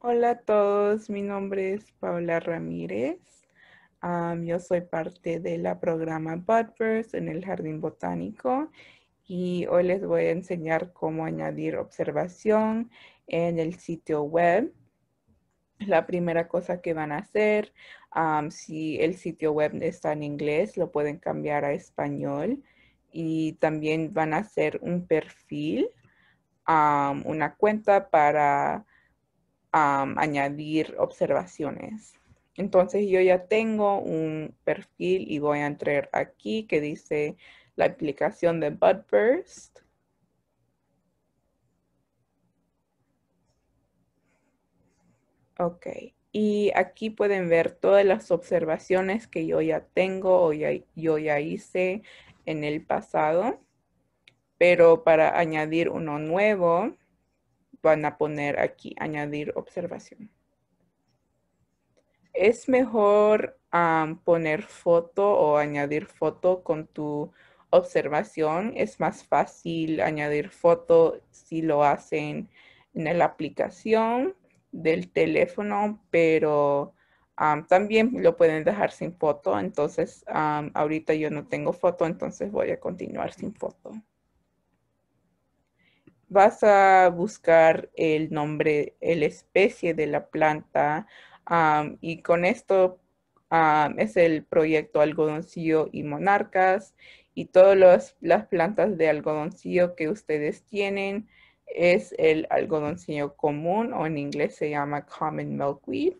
Hola a todos, mi nombre es Paula Ramírez. yo soy parte de la programa First en el Jardín Botánico y hoy les voy a enseñar cómo añadir observación en el sitio web. La primera cosa que van a hacer, si el sitio web está en inglés, lo pueden cambiar a español y también van a hacer un perfil, una cuenta para añadir observaciones. Entonces yo ya tengo un perfil y voy a entrar aquí que dice la aplicación de Budburst. Ok, y aquí pueden ver todas las observaciones que yo ya tengo o yo ya hice en el pasado. Pero para añadir uno nuevo, van a poner aquí añadir observación. Es mejor poner foto o añadir foto con tu observación. Es más fácil añadir foto si lo hacen en la aplicación del teléfono, pero también lo pueden dejar sin foto. Entonces, ahorita yo no tengo foto, entonces voy a continuar sin foto vas a buscar el nombre, la especie de la planta y con esto es el proyecto algodoncillo y monarcas y todas las plantas de algodoncillo que ustedes tienen es el algodoncillo común o en inglés se llama common milkweed.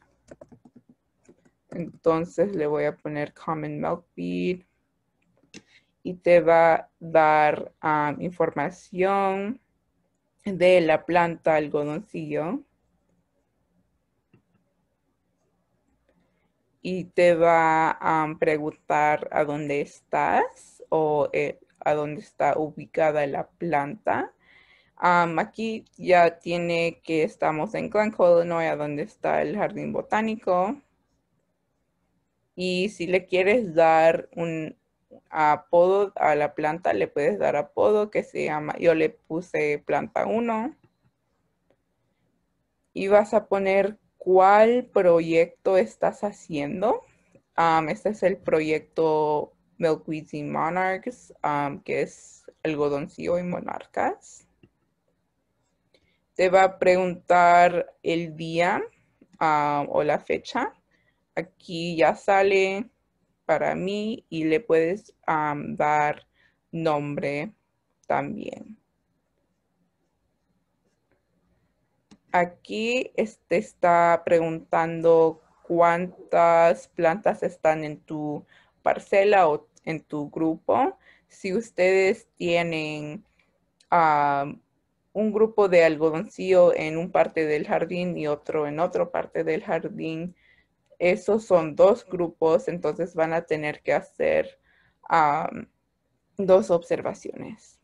Entonces le voy a poner common milkweed y te va a dar información de la planta algodoncillo y te va a preguntar a dónde estás o eh, a dónde está ubicada la planta. aquí ya tiene que estamos en Glen Illinois, a donde está el jardín botánico. Y si le quieres dar un, apodo a la planta, le puedes dar apodo que se llama, yo le puse planta 1. Y vas a poner cuál proyecto estás haciendo. Um, este es el proyecto Milkweeds y Monarchs, um, que es algodoncillo y monarcas. Te va a preguntar el día um, o la fecha. Aquí ya sale para mí y le puedes dar nombre también. Aquí te este, está preguntando cuántas plantas están en tu parcela o en tu grupo. Si ustedes tienen un grupo de algodoncillo en un parte del jardín y otro en otra parte del jardín, esos son dos grupos, entonces van a tener que hacer dos observaciones.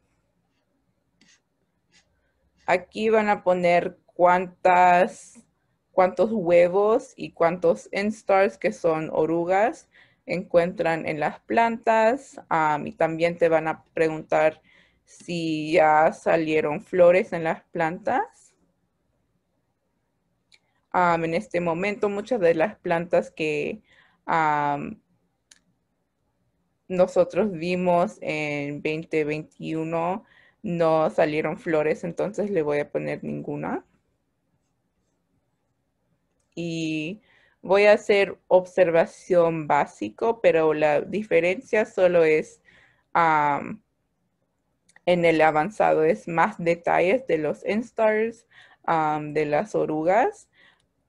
Aquí van a poner cuántas, cuántos huevos y cuántos instars, que son orugas, encuentran en las plantas. y también te van a preguntar si ya salieron flores en las plantas en este momento muchas de las plantas que nosotros vimos en 2021 no salieron flores, entonces le voy a poner ninguna. Y voy a hacer observación básico, pero la diferencia solo es en el avanzado, es más detalles de los instars, de las orugas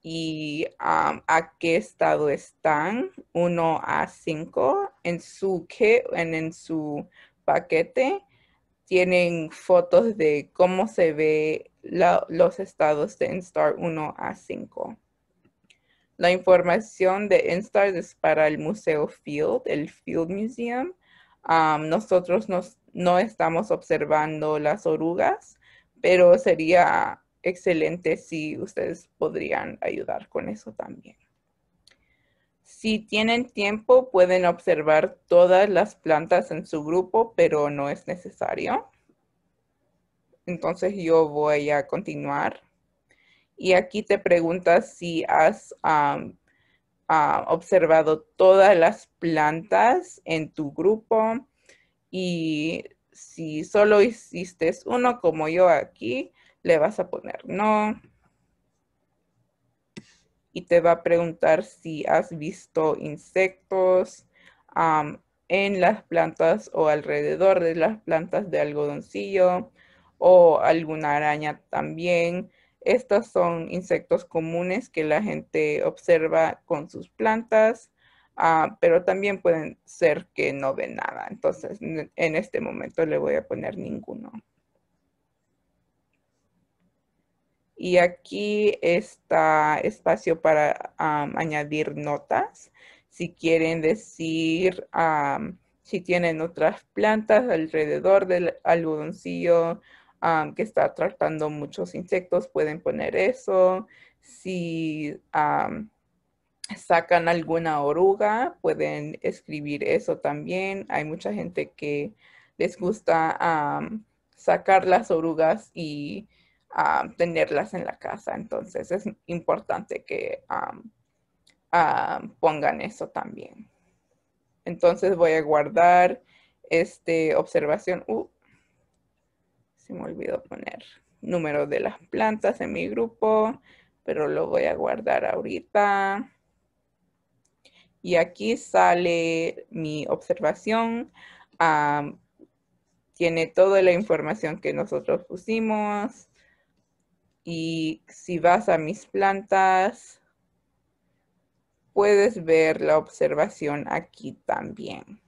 y a qué estado están, 1 a 5, en su kit, en, en su paquete. Tienen fotos de cómo se ve los estados de Instar 1 a 5. La información de Instar es para el Museo Field, el Field Museum. nosotros nos, no estamos observando las orugas, pero sería excelente si ustedes podrían ayudar con eso también. Si tienen tiempo, pueden observar todas las plantas en su grupo, pero no es necesario. Entonces yo voy a continuar. Y aquí te preguntas si has ah, observado todas las plantas en tu grupo y si solo hiciste uno como yo aquí, le vas a poner no. Y te va a preguntar si has visto insectos en las plantas o alrededor de las plantas de algodoncillo o alguna araña también. Estos son insectos comunes que la gente observa con sus plantas, ah, pero también pueden ser que no ve nada. Entonces, en este momento le voy a poner ninguno. Y aquí está espacio para añadir notas. Si quieren decir si tienen otras plantas alrededor del algodoncillo que está tratando muchos insectos, pueden poner eso. Si sacan alguna oruga, pueden escribir eso también. Hay mucha gente que les gusta sacar las orugas y tenerlas en la casa. Entonces es importante que pongan eso también. Entonces voy a guardar este observación. Uh, se me olvidó poner número de las plantas en mi grupo, pero lo voy a guardar ahorita. Y aquí sale mi observación. tiene toda la información que nosotros pusimos. Y si vas a mis plantas, puedes ver la observación aquí también.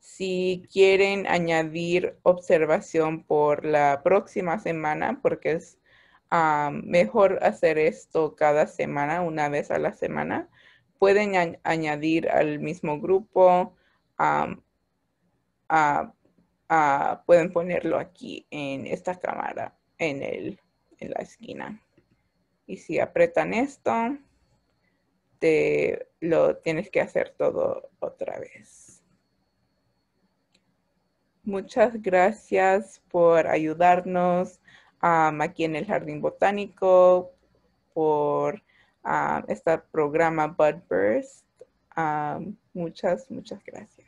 Si quieren añadir observación por la próxima semana, porque es ah, mejor hacer esto cada semana, una vez a la semana, pueden añadir al mismo grupo, ah, ah, pueden ponerlo aquí en esta cámara en, en la esquina. Y si apretan esto, te lo tienes que hacer todo otra vez. Muchas gracias por ayudarnos um, aquí en el Jardín Botánico, por este programa Bud Burst. Um, muchas, muchas gracias.